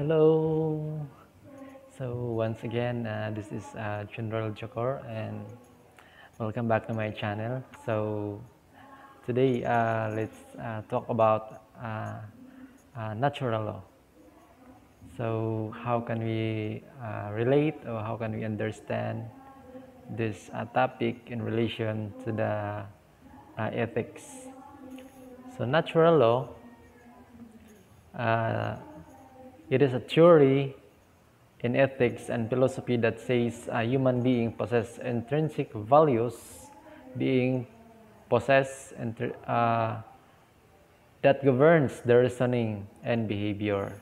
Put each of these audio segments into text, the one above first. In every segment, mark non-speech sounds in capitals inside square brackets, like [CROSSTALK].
Hello. So once again, uh, this is uh, General Jokor and welcome back to my channel. So today, uh, let's uh, talk about uh, uh, natural law. So how can we relate or how can we understand this topic in relation to the ethics? So natural law it is a theory in ethics and philosophy that says a human being possesses intrinsic values, being possess uh, that governs the reasoning and behavior.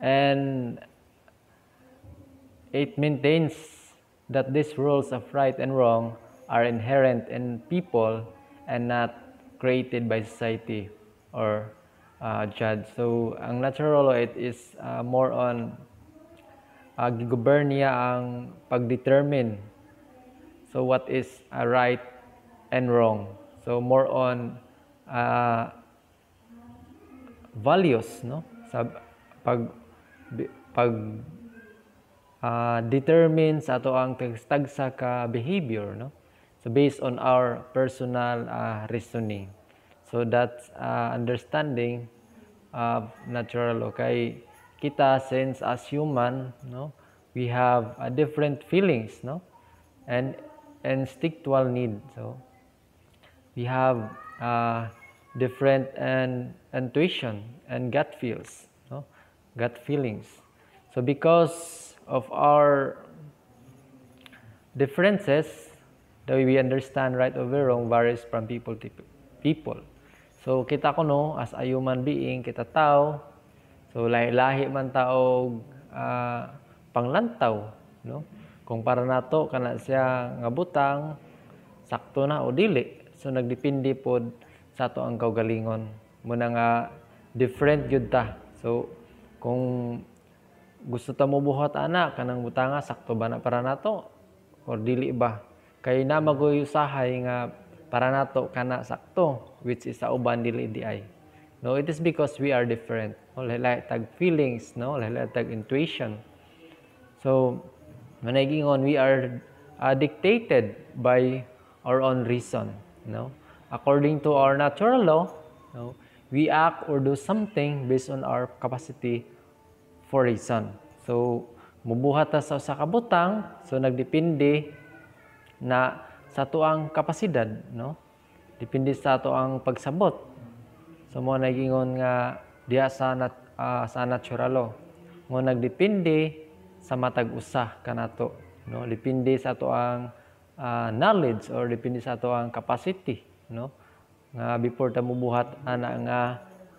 And it maintains that these rules of right and wrong are inherent in people and not created by society or uh, Jad. So, ang natural law it is uh, more on uh, govern niya ang pagdetermine. So, what is uh, right and wrong. So, more on uh, values, no? Sa pag pag uh, determines ato ang tagsa ka behavior, no? So, based on our personal uh, reasoning. So that's uh, understanding of natural okay kita since as human no we have a different feelings no and instinctual need so we have uh, different and intuition and gut feels no gut feelings so because of our differences that we understand right or wrong varies from people to people So kita ko no, as a human being, kita tao. So lahi-lahi man tao uh, panglantaw, no? Kung para nato kana siya nga butang, sakto na o dili. So nagdepende pod sa ato ang kaugalingon. Muna nga different gyud ta. So kung gusto ta mo buhat ana kanang butanga sakto ba na para nato or dili ba? Kay na usahay nga para nato kana sakto which is sa uban dili di ay no it is because we are different no lahi tag feelings no lahi tag intuition so managing on we are uh, dictated by our own reason no according to our natural law no we act or do something based on our capacity for reason so mubuhat ta sa usa ka butang so nagdepende na sa ato ang kapasidad, no? Depende sa ato ang pagsabot. So mo nagingon nga diha sa nat, uh, sa natural law. Mo nagdepende sa matag usa kanato, no? Depende sa ato ang uh, knowledge or depende sa ato ang capacity, no? Nga before ta mubuhat ana nga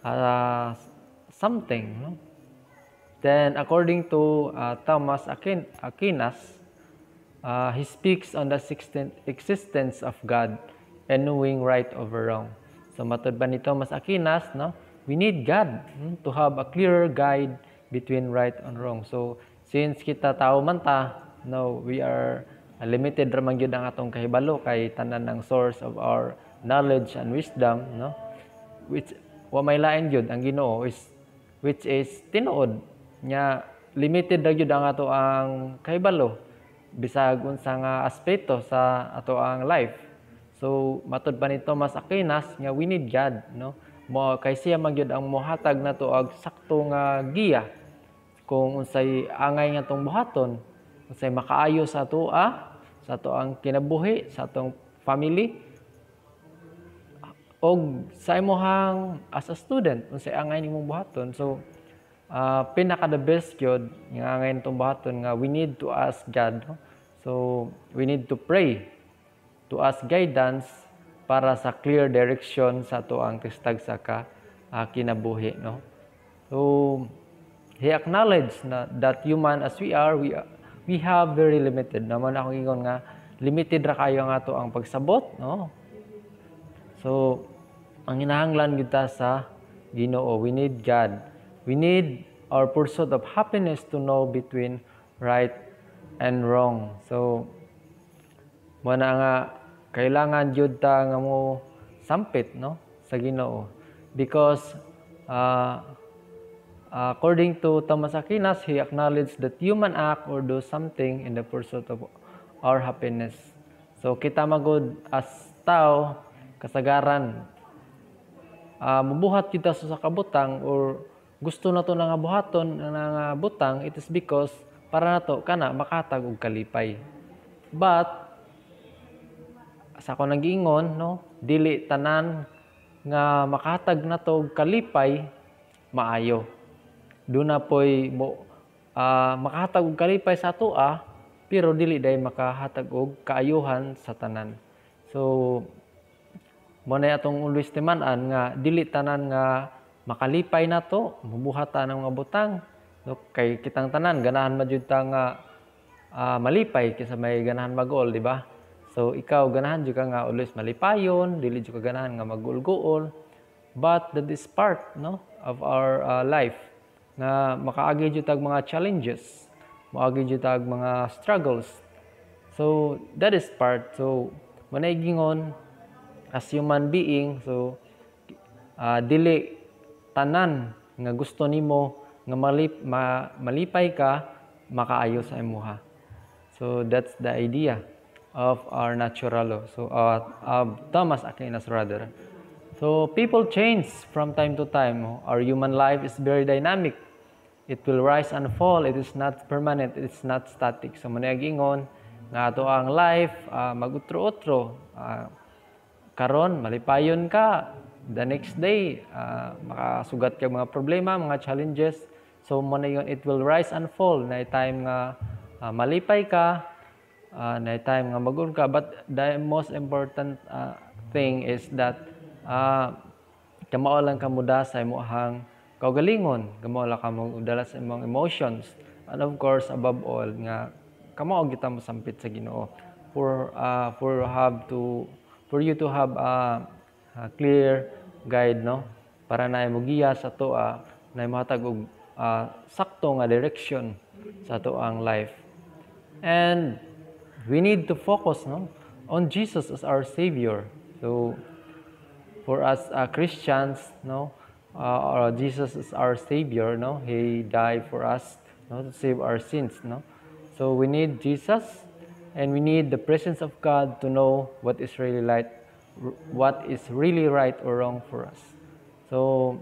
uh, something, no? Then according to uh, Thomas Aquinas, Uh, he speaks on the existence of God and knowing right over wrong. So matod ba nito mas akinas, no? We need God hmm, to have a clearer guide between right and wrong. So since kita tao man ta, no, we are limited ramang man ang atong kahibalo kay tanan ang source of our knowledge and wisdom, no? Which wa may lain gyud ang Ginoo is which is tinuod nya limited ra gyud ang ato ang kahibalo bisag unsang uh, aspeto sa ato ang life. So matud pa ni Thomas Aquinas nga we need God, no? Mo kay siya magyud ang mohatag nato og sakto nga giya kung unsay angay nga tong buhaton, unsay makaayo sa ato a ah, sa ato ang kinabuhi, sa atong family, og sa imuhang as a student unsay angay nimong buhaton so uh, ah, pinaka the best gyud nga ngayon tong buhaton nga we need to ask God no? so we need to pray to ask guidance para sa clear direction sa to ang tistag sa ka uh, kinabuhi no so he acknowledge na that human as we are we are, we have very limited naman akong ingon nga limited ra kayo nga to ang pagsabot no so ang inahanglan kita sa Ginoo we need God We need our pursuit of happiness to know between right and wrong. So, muna nga, kailangan jud ta nga mo sampit, no? Sa ginoo. Because, uh, according to Thomas Aquinas, he acknowledged that human act or do something in the pursuit of our happiness. So, kita magod as tao, kasagaran, uh, mabuhat kita sa kabutang or gusto na to nga buhaton nga butang it is because para na to kana makatag og kalipay but sa ako nagingon no dili tanan nga makatag na to og kalipay maayo do na poy mo uh, makatag og kalipay sa atoa ah, pero dili day makahatag og kaayuhan sa tanan so mo na atong ulwis timan-an nga dili tanan nga makalipay na to, mabuhata ng mga butang. No, kay kitang tanan, ganahan man jud nga uh, malipay kaysa may ganahan magol, di ba? So ikaw ganahan jud nga always malipayon, dili jud ka ganahan nga magulgool. But that is part no of our uh, life na makaagi jud tag mga challenges, makaagi jud tag mga struggles. So that is part. So manay gingon as human being, so uh, dili tanan nga gusto nimo nga malip, ma, malipay ka makaayo sa imuha. So that's the idea of our natural law. So uh, uh, Thomas Aquinas rather. So people change from time to time. Our human life is very dynamic. It will rise and fall. It is not permanent. It is not static. So managingon nga ato ang life uh, magutro-utro. Uh, karon malipayon ka the next day, uh, makasugat kay mga problema, mga challenges. So, mo na yun, it will rise and fall. Na time nga uh, malipay ka, uh, na time nga magun ka. But the most important uh, thing is that uh, kamao ka muda sa imuhang kaugalingon. Kamao lang ka mudala sa imong emotions. And of course, above all, nga kamao kita mo sampit sa Ginoo for uh, for have to for you to have a uh, uh, clear guide no para na mo giya sa to uh, na matag og uh, sakto nga direction sa to ang life. And we need to focus no on Jesus as our savior. So for us uh, Christians no uh, Jesus is our savior no he died for us no to save our sins no. So we need Jesus and we need the presence of God to know what is really like what is really right or wrong for us. So,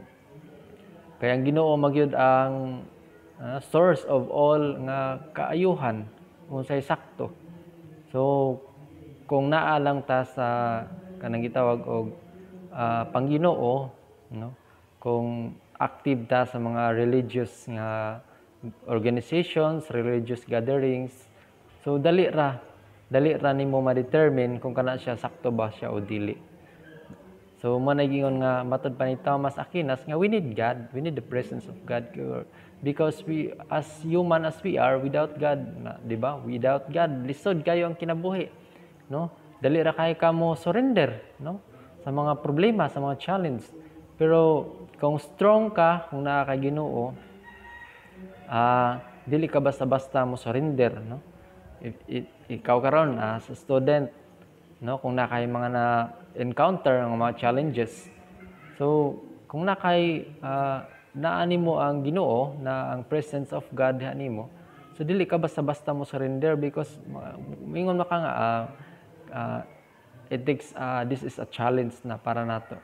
kaya ang Ginoo magyud ang uh, source of all nga kaayuhan unsay sakto. So, kung naa lang ta sa kanang gitawag og uh, ah, pangginoo, no? Kung active ta sa mga religious nga organizations, religious gatherings, so dali ra dali ra nimo ma-determine kung kana siya sakto ba siya o dili. So mo na nga matud pa ni Thomas Aquinas nga we need God, we need the presence of God because we as human as we are without God, 'di ba? Without God, lisod kayo ang kinabuhi, no? Dali ra kay kamo surrender, no? Sa mga problema, sa mga challenge. Pero kung strong ka, kung naa ka Ginoo, ah uh, dili ka basta-basta mo surrender, no? ikaw karon as ah, a student no kung nakay mga na encounter ng mga challenges so kung nakay uh, ah, naani mo ang Ginoo na ang presence of God ani mo so dili ka basta-basta mo surrender because mingon maka nga uh, uh, it takes uh, this is a challenge na para nato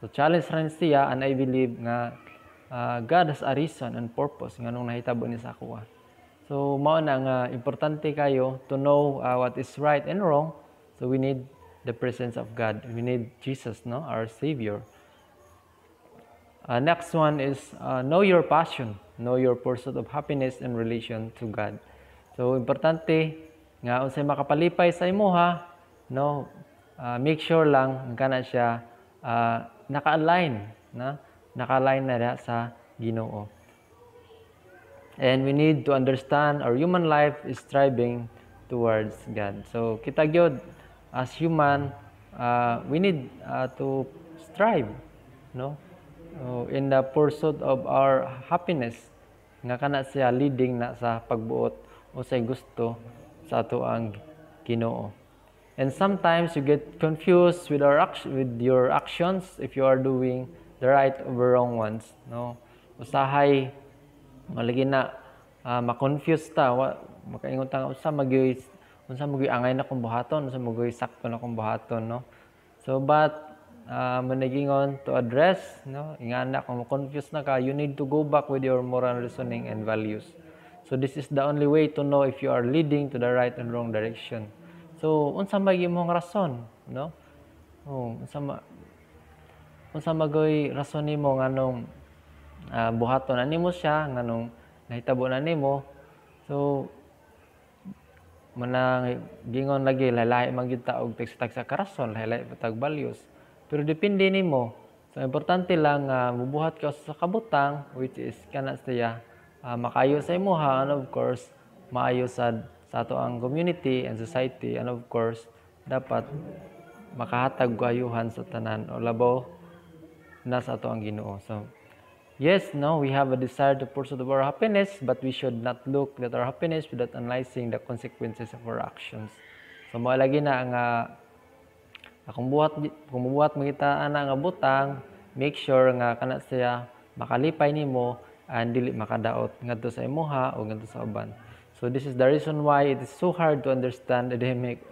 so challenge rin siya and I believe nga uh, God has a reason and purpose nganong nung nahitabo ni sa ako So, mao nang nga importante kayo to know uh, what is right and wrong. So, we need the presence of God. We need Jesus, no? Our Savior. Uh, next one is uh, know your passion. Know your pursuit of happiness in relation to God. So, importante nga unsay makapalipay sa imuha, no? Uh, make sure lang kana siya uh, naka-align na naka-align na sa Ginoo and we need to understand our human life is striving towards God. So kita gyud as human uh, we need uh, to strive no uh, in the pursuit of our happiness nga kana siya leading na sa pagbuot o sa gusto sa ato ang Ginoo. And sometimes you get confused with our with your actions if you are doing the right or wrong ones, no? Usahay nga na uh, ah, ma-confuse ta makaingon ta unsa magyoy unsa magyoy angay na kung buhaton unsa magyoy sakto na kung buhaton no so but uh, managingon to address no ingana kung ma-confuse na ka you need to go back with your moral reasoning and values so this is the only way to know if you are leading to the right and wrong direction so unsa may imong rason no oh unsa ma unsa magoy rason nimo nganong uh, buhaton na nimo siya nganong nahitabo na nimo so manang gingon lagi lalay man gyud ta og tagsa sa karason lalay tag values pero depende nimo so importante lang uh, ah, mubuhat ka sa kabutang which is kana siya uh, ah, makayo sa imuha and of course maayo sa sa ato ang community and society and of course dapat makahatag gayuhan sa tanan o labaw na sa ato ang Ginoo so Yes, no, we have a desire to pursue our happiness, but we should not look at our happiness without analyzing the consequences of our actions. So, mo lagi na nga kung buhat kung buhat makita ana nga butang, make sure nga kana siya makalipay nimo and dili makadaot nga ngadto sa imuha o ngadto sa uban. So this is the reason why it is so hard to understand the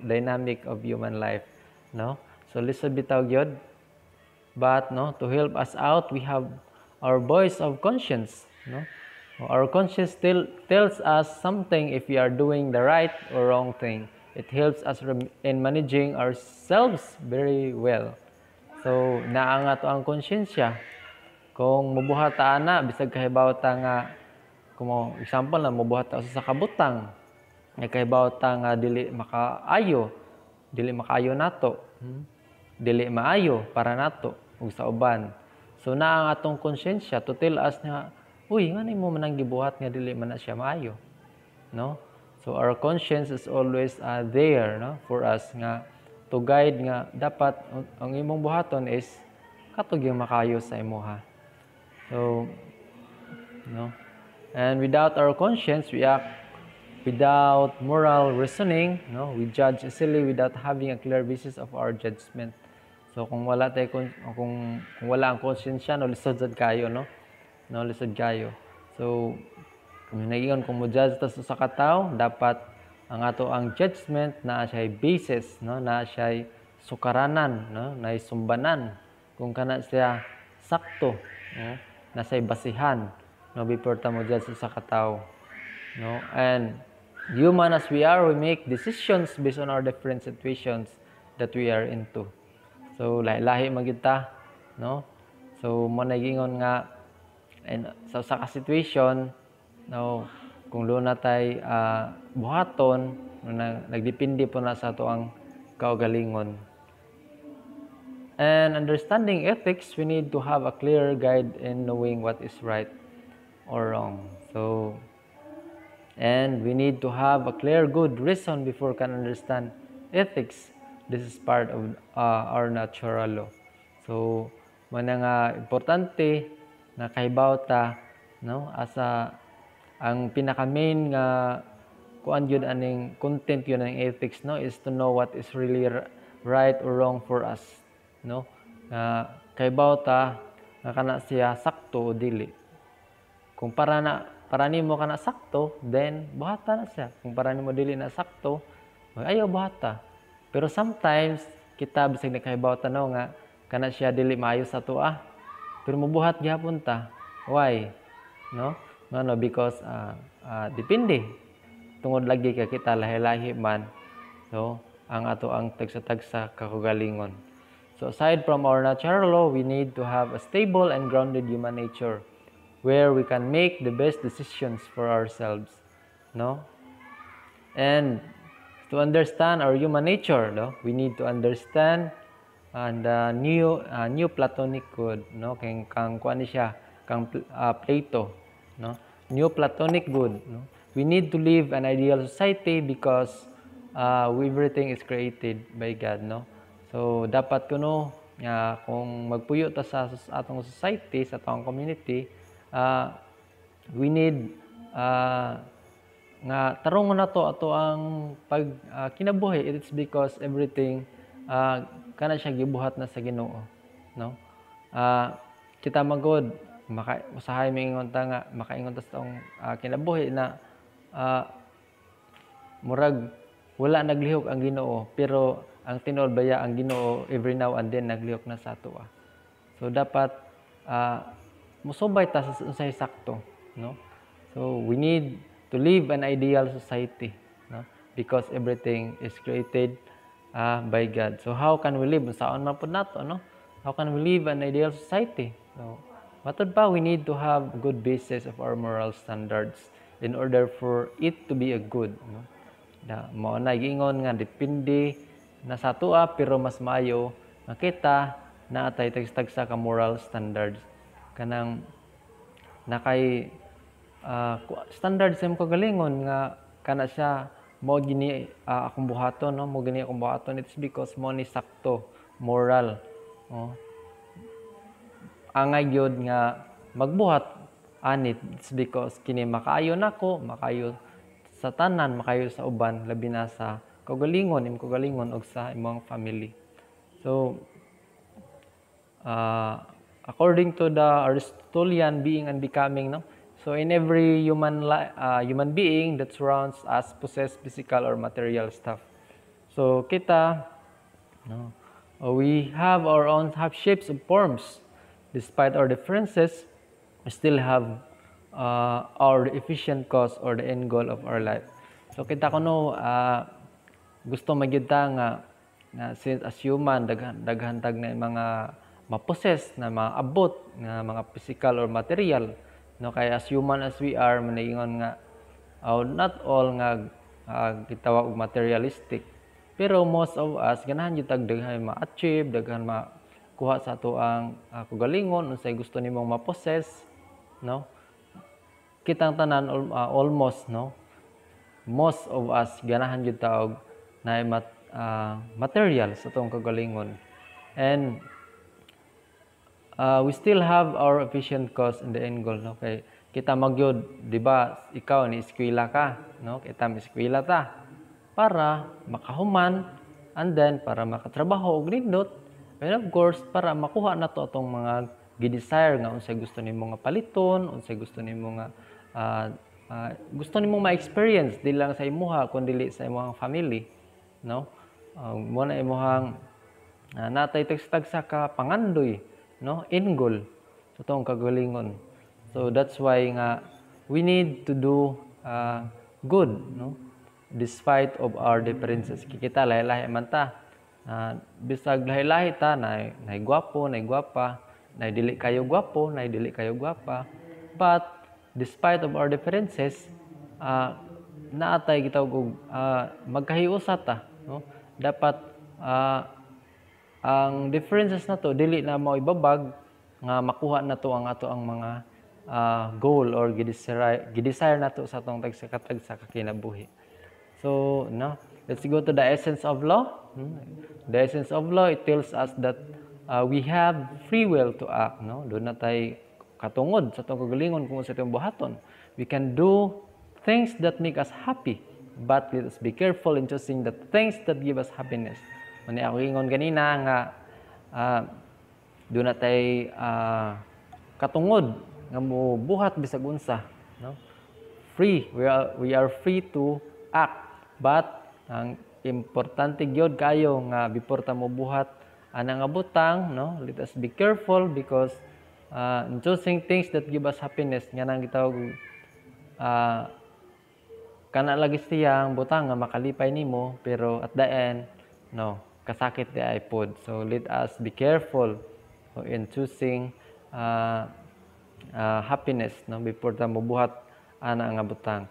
dynamic of human life, no? So listen bitaw gyud. But no, to help us out, we have our voice of conscience. No? Our conscience still tells us something if we are doing the right or wrong thing. It helps us in managing ourselves very well. So, naa nga to ang konsyensya. Kung mubuhat na, bisag kahibaw ta nga, kung example na, mubuhat sa kabutang, nga kahibaw ta nga dili makaayo, dili makaayo nato, hmm? dili maayo para nato, ug sa uban. So na ang atong konsensya to tell us nga uy ngani mo man ang gibuhat nga dili man na siya maayo. No? So our conscience is always uh, there no for us nga to guide nga dapat ang imong buhaton is katog yung makayo sa imuha. So no and without our conscience we act without moral reasoning no we judge easily without having a clear basis of our judgment So kung wala tayo kung kung, wala ang konsensya no lisod sad kayo no. No lisod kayo. So kung naiyon kung mo judge ta sa katao dapat ang ato ang judgment na siya basis no na siya sukaranan no na sumbanan kung kana siya sakto no na siya basihan no before ta mo sa katao no and human as we are we make decisions based on our different situations that we are into So lahi-lahi magita, no? So mo nagingon nga and so, sa ka situation no kung luna tay uh, buhaton no, na, nagdepende po na sa to ang kaugalingon. And understanding ethics, we need to have a clear guide in knowing what is right or wrong. So and we need to have a clear good reason before can understand ethics this is part of uh, our natural law. So, mana nga importante na kahibaw ta no asa ang pinaka main nga kuan yun aning content yun ang ethics no is to know what is really right or wrong for us no nga kahibaw ta nga kana siya sakto o dili kung para na para nimo kana sakto then buhata na siya kung para nimo dili na sakto ayo buhata pero sometimes, kita bisag nakahibaw tanaw nga, kana siya dili maayo sa to ah. Pero mubuhat gihapon ta. Why? No? No, no, because uh, uh, depende. Tungod lagi ka kita lahi-lahi man. So, ang ato ang tagsa-tagsa kakugalingon. So aside from our natural law, we need to have a stable and grounded human nature where we can make the best decisions for ourselves. No? And to understand our human nature, no? we need to understand and uh, new uh, new Platonic good, no? Kang kang kuan siya, kang uh, Plato, no? New Platonic good, no? We need to live an ideal society because uh, everything is created by God, no? So dapat kuno uh, kung magpuyo ta sa atong society, sa atong community, uh, we need uh, nga tarungon to ato ang pag uh, kinabuhi it's because everything uh, kana siya gibuhat na sa Ginoo no uh, kita magod maka usahay mingon ta nga makaingon ta sa uh, kinabuhi na uh, murag wala naglihok ang Ginoo pero ang tinolbaya ang Ginoo every now and then naglihok na sa ato ah. so dapat uh, musubay ta sa unsay sakto no so we need to live an ideal society no? because everything is created uh, by God. So how can we live? Saan man po nato, no? How can we live an ideal society? So, matod ba, we need to have good basis of our moral standards in order for it to be a good. No? Na, mo na gingon nga depende na sa tua pero mas maayo nakita na atay tagsa ka moral standards kanang na kay uh, standard sa imong kagalingon nga kana siya mo gini uh, akong buhaton no mo gini akong buhaton it's because mo ni sakto moral oh angay gyud nga magbuhat anit it's because kini makaayo nako makayo sa tanan makayo sa uban labi na sa kagalingon imong kagalingon og sa imong family so uh, according to the Aristotelian being and becoming no So in every human uh, human being that surrounds us possess physical or material stuff. So kita, no, uh, we have our own have shapes and forms. Despite our differences, we still have uh, our efficient cause or the end goal of our life. So kita ko no, uh, gusto magyuta nga na since as human daghan tag na mga mapossess na mga abot na mga physical or material no kay as human as we are maningon nga oh, not all nga uh, ah, gitawag og materialistic pero most of us ganahan jud tag daghan ma-achieve daghan ma kuha sa ato ang uh, kugalingon unsay gusto nimong ma-possess no kitang tanan uh, almost no most of us ganahan jud tag na mat, uh, material sa tong kagalingon and uh, we still have our efficient cost in the end goal. okay kita magyod, di ba, ikaw ni eskwela ka, no? kita mi eskwela ta, para makahuman, and then para makatrabaho og nindot, and of course, para makuha na to atong mga gidesire nga unsay gusto nimo nga paliton, unsay gusto nimo nga uh, uh, gusto nimo ma-experience dili lang sa imuha kundi dili sa imong family, no? Uh, mo na imong uh, natay tagsa ka pangandoy no? In goal. So tong kagalingon. So that's why nga we need to do uh, good, no? Despite of our differences. Kikita lahi-lahi man ta. Uh, bisag lahi-lahi ta na nay gwapo, nay gwapa, nay dili kayo gwapo, nay dili kayo gwapa. But despite of our differences, uh, naatay kita og uh, magkahiusa ta, no? Dapat uh, ang differences na to dili na mao ibabag nga makuha na to ang ato ang mga uh, goal or gidesire, gidesire na to sa tong tag sa kakinabuhi. So, no, let's go to the essence of law. Hmm? The essence of law, it tells us that uh, we have free will to act. No? Doon na tayo katungod sa tong kagalingon kung sa itong buhaton. We can do things that make us happy, but let us be careful in choosing the things that give us happiness. Mani ako ingon ganina nga uh, do na tay uh, katungod nga mo buhat bisag unsa, no? Free, we are we are free to act, but ang importante gyud kayo nga before ta mo buhat ana nga butang, no? Let us be careful because uh, ah, choosing things that give us happiness nga nang gitawag uh, kana lagi siyang butang nga makalipay nimo pero at the end no kasakit the iPod. So let us be careful oh, in choosing uh, uh, happiness no, before ta mabuhat ana nga butang.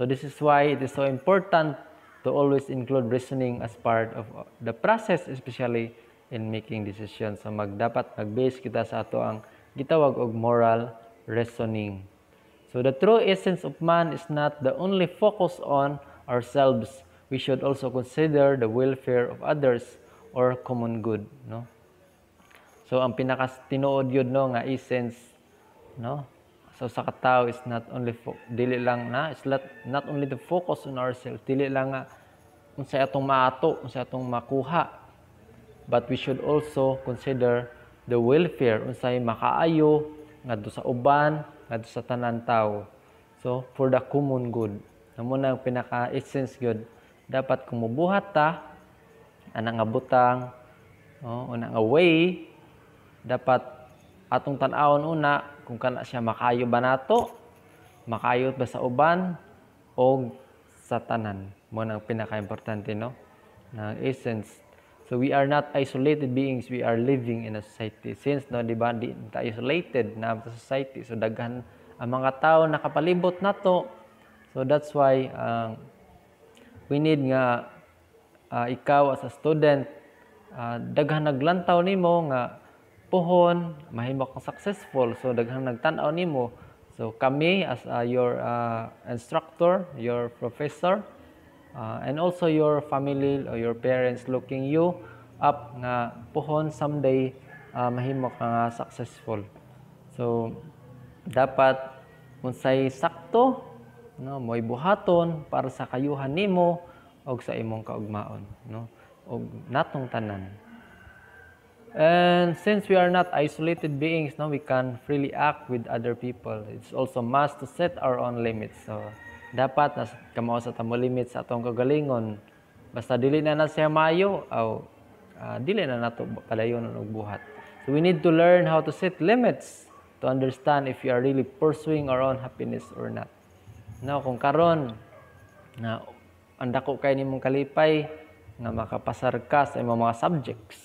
So this is why it is so important to always include reasoning as part of uh, the process especially in making decisions. So magdapat mag-base kita sa ato ang gitawag og moral reasoning. So the true essence of man is not the only focus on ourselves. We should also consider the welfare of others or common good, no? So ang pinaka tinuod yun no nga essence, no? So sa katao is not only dili lang na is not, not only the focus on ourselves, dili lang nga unsay atong maato, unsay atong makuha. But we should also consider the welfare unsay makaayo ngadto sa uban, ngadto sa tanan tao. So for the common good, namo na pinaka essence good dapat kumubuhat ta ana nga butang no oh, una nga way dapat atong tan aon una kung kana siya makayo ba nato makayo ba sa uban o sa tanan mo nang pinaka-importante no ng essence so we are not isolated beings we are living in a society since no di ba di ta isolated na sa society so daghan ang mga tao nakapalibot nato so that's why um, we need nga uh, ikaw as a student uh, ah, daghan naglantaw nimo nga puhon, mahimo kang successful so daghan nagtan-aw nimo so kami as uh, your uh, instructor your professor uh, and also your family or your parents looking you up nga puhon someday uh, mahimo ka nga successful so dapat unsay sakto no moy buhaton para sa kayuhan nimo og sa imong kaugmaon no og natong tanan and since we are not isolated beings no we can freely act with other people it's also must to set our own limits so dapat na kamao sa tamo limits sa atong kagalingon basta dili na na siya mayo aw uh, dili na nato palayon og buhat so we need to learn how to set limits to understand if you are really pursuing our own happiness or not no kung karon na ang dako kay nimong kalipay nga makapasar ka sa imong mga subjects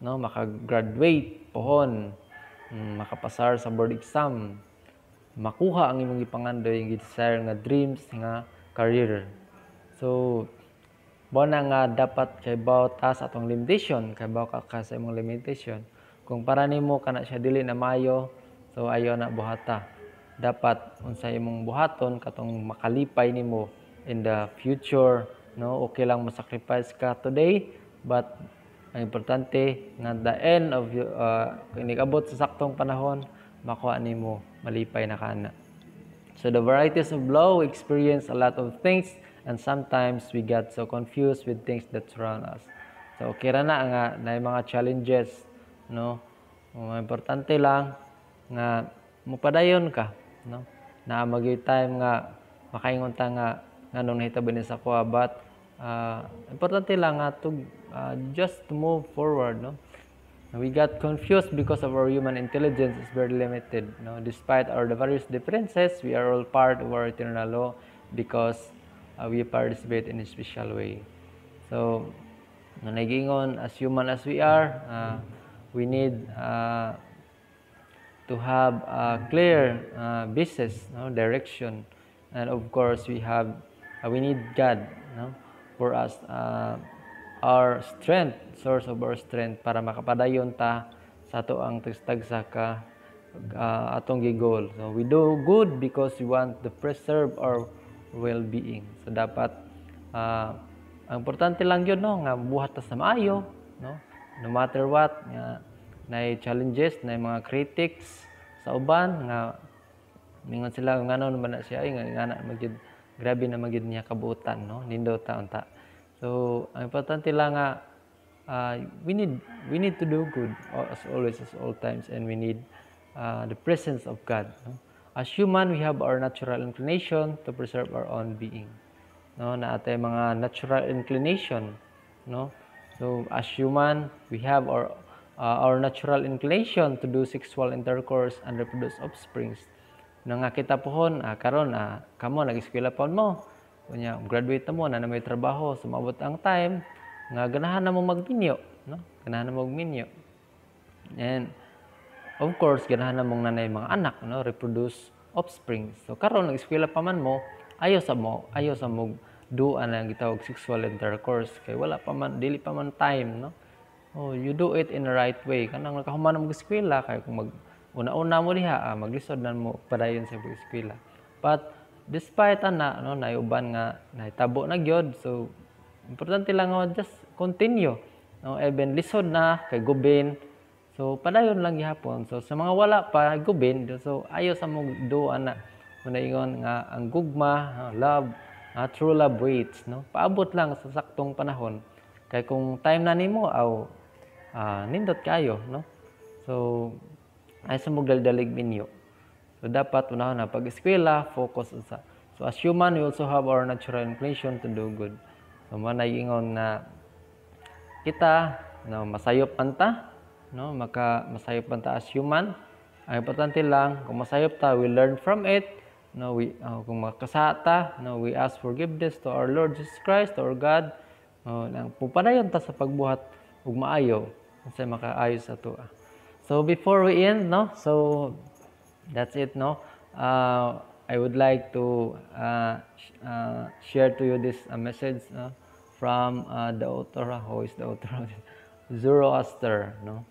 no makagraduate pohon mm, makapasar sa board exam makuha ang imong gipangandoy ang desire nga dreams nga career so mo na nga dapat kay baw sa atong limitation kay baw ka, ka sa imong limitation kung para nimo kana siya dili na mayo so ayo na buhata dapat unsa imong buhaton katong makalipay nimo in the future. No, okay lang masacrifice ka today, but ang importante nga the end of uh, inikabot sa saktong panahon, makuha nimo malipay na kana. So the varieties of law, we experience a lot of things and sometimes we get so confused with things that surround us. So okay ra na nga na mga challenges, no? Mga importante lang nga mupadayon ka, no? Na magyud time nga makaingon ta nga nganong nahitabo ni sa kuha but uh, importante lang nga to uh, just move forward no we got confused because of our human intelligence is very limited no despite our various differences we are all part of our eternal law because uh, we participate in a special way so na nagingon as human as we are uh, we need uh, to have a clear uh, basis no direction and of course we have Uh, we need God no? for us, uh, our strength, source of our strength, para makapadayon ta sa ato ang tagsa ka uh, atong gigol. So, we do good because we want to preserve our well-being. So, dapat, uh, ang importante lang yun, no, nga buhat ta sa maayo, no? no matter what, nga, na challenges, na mga critics sa uban, nga, mingon sila, nga ano naman na siya, ay, nga, nga, nga, grabe na magid niya kabuutan no nindot ta unta so ang importante lang nga uh, we need we need to do good as always as all times and we need uh, the presence of God no? as human we have our natural inclination to preserve our own being no na atay mga natural inclination no so as human we have our uh, our natural inclination to do sexual intercourse and reproduce offsprings na nga kita pohon ah, karon ah, kamo nag-eskwela pa mo Kunya, graduate na mo na may trabaho sumabot ang time nga ganahan na mo magminyo no ganahan na mo magminyo and of course ganahan na mong nanay mga anak no reproduce offspring so karon nag-eskwela pa man mo ayo sa mo ayo sa mo do ana gitawag sexual intercourse kay wala pa man dili pa man time no oh you do it in the right way kanang nakahuman mo eskwela kay kung mag una-una mo diha ah, maglisod na mo padayon sa buong eskwela but despite ana no nayuban nga nahitabo na gyud so importante lang nga just continue no even lisod na kay gubin so padayon lang gihapon so sa mga wala pa gubin so ayo sa mo do ana manayon nga ang gugma love uh, true love waits no paabot lang sa saktong panahon kay kung time na nimo aw uh, nindot kayo no so ay sa mo galdalig minyo. So dapat una na pag eskwela focus sa So as human we also have our natural inclination to do good. So manayingon na kita no masayop panta no maka masayop panta as human. Ang importante lang kung masayop ta we learn from it no we uh, kung ta, no we ask forgiveness to our Lord Jesus Christ our God no nang pupadayon ta sa pagbuhat ug maayo unsay makaayo sa tuwa so before we end no so that's it no uh, I would like to uh, uh, share to you this uh, message from uh, the author who is the author Zoroaster no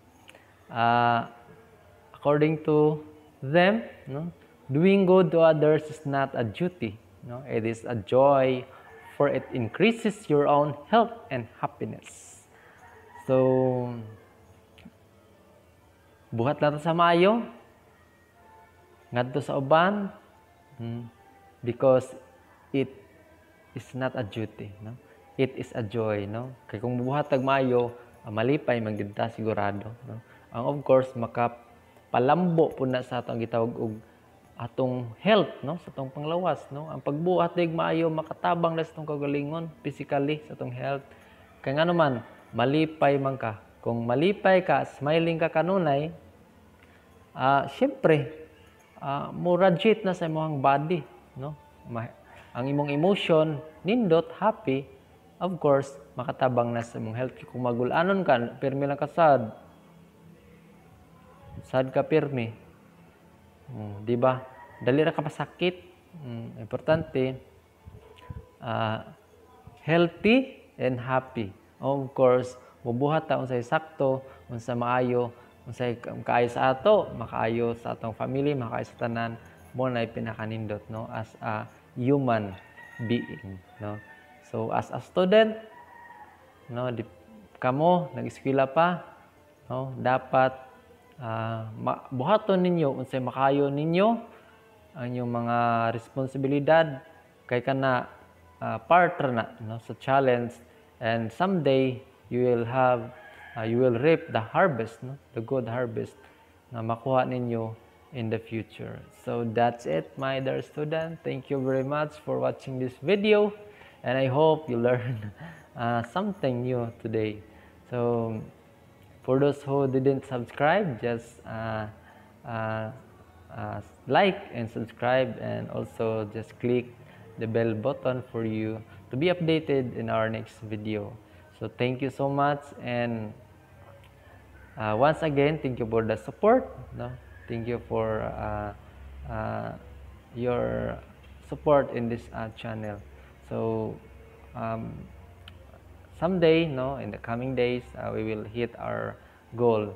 uh, according to them no doing good to others is not a duty no it is a joy for it increases your own health and happiness so buhat lang sa Mayo ngadto sa uban hmm. because it is not a duty no it is a joy no kay kung buhat tag Mayo malipay magdita sigurado no ang of course maka palambo po na sa atong gitawag og atong health no sa atong panglawas no ang pagbuhat dig maayo makatabang sa atong kagalingon physically sa atong health kay nganuman malipay man ka kung malipay ka, smiling ka kanunay, uh, syempre, uh, ah, murajit na sa imong body. No? Ang imong emotion, nindot, happy, of course, makatabang na sa imong health. Kung magulanon ka, pirmi lang ka sad. Sad ka pirmi. Hmm, di ba? Dali ra ka pasakit. Hmm, importante. Uh, healthy and happy. Of course, mubuhat ta unsay sakto unsa maayo unsay kaayo sa ato makaayo sa atong family makaayo sa tanan mo na pinakanindot no as a human being no so as a student no di, kamo nag-eskwela pa no dapat uh, buhaton ninyo unsay makaayo ninyo ang inyong mga responsibilidad kay kana uh, ah, partner na no, sa challenge and someday you will have uh, you will reap the harvest no? the good harvest na makuha ninyo in the future so that's it my dear student thank you very much for watching this video and i hope you [LAUGHS] learn uh, something new today so for those who didn't subscribe just uh, uh, uh, like and subscribe and also just click the bell button for you to be updated in our next video so thank you so much and uh, once again, thank you for the support. No? Thank you for uh, uh, your support in this uh, channel. So um, someday, no, in the coming days, uh, we will hit our goal.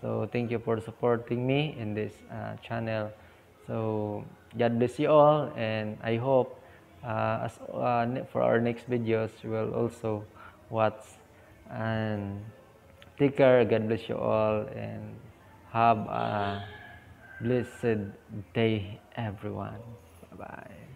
So thank you for supporting me in this uh, channel. So God bless you all and I hope as for our next videos, we will also watch and take care god bless you all and have a blessed day everyone bye bye